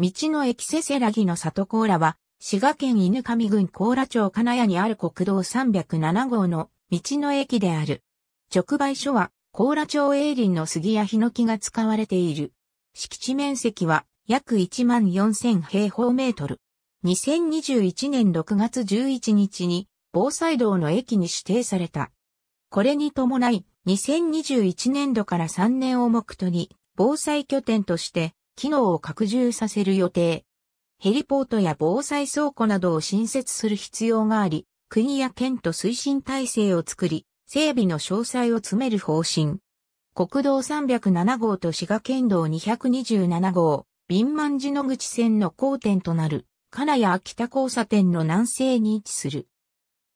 道の駅せせらぎの里甲羅は、滋賀県犬上郡甲羅町金谷にある国道307号の道の駅である。直売所は、甲羅町営林の杉やヒノキが使われている。敷地面積は約1万4000平方メートル。2021年6月11日に防災道の駅に指定された。これに伴い、2021年度から3年を目途に防災拠点として機能を拡充させる予定。ヘリポートや防災倉庫などを新設する必要があり、国や県と推進体制を作り、整備の詳細を詰める方針。国道307号と滋賀県道227号、敏満寺野口線の交点となる、金谷秋田交差点の南西に位置する。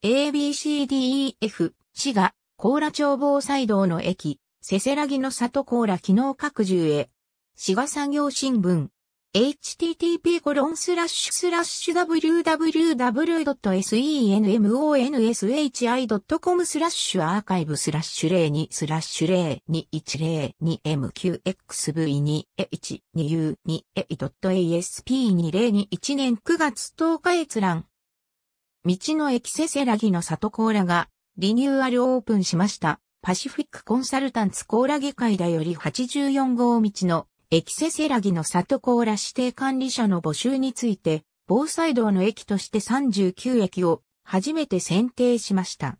ABCDEF、滋賀、甲羅町防災道の駅、せせらぎの里甲羅機能拡充へ、滋賀産業新聞 http コロンスラッシュスラッシュ www.senmonshi.com スラッシュアーカイブスラッシュ02スラッシュ 022102mqxv2h2u2a.asp2021 年9月10日閲覧。道の駅せせらぎの里コーラがリニューアルオープンしました。パシフィックコンサルタンツコーラ議会だより84号道のエキセセラギの里甲羅指定管理者の募集について、防災道の駅として39駅を初めて選定しました。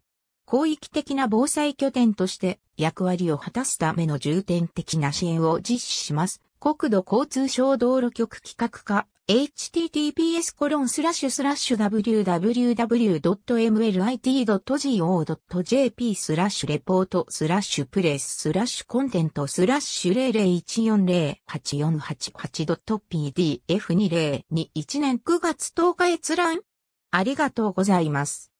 広域的な防災拠点として役割を果たすための重点的な支援を実施します。国土交通省道路局企画課 https コロンスラッシュスラッシュ www.mlit.go.jp スラッシュレポートスラッシュプレススラッシュコンテントスラッシュ 001408488.pdf2021 年9月10日閲覧ありがとうございます。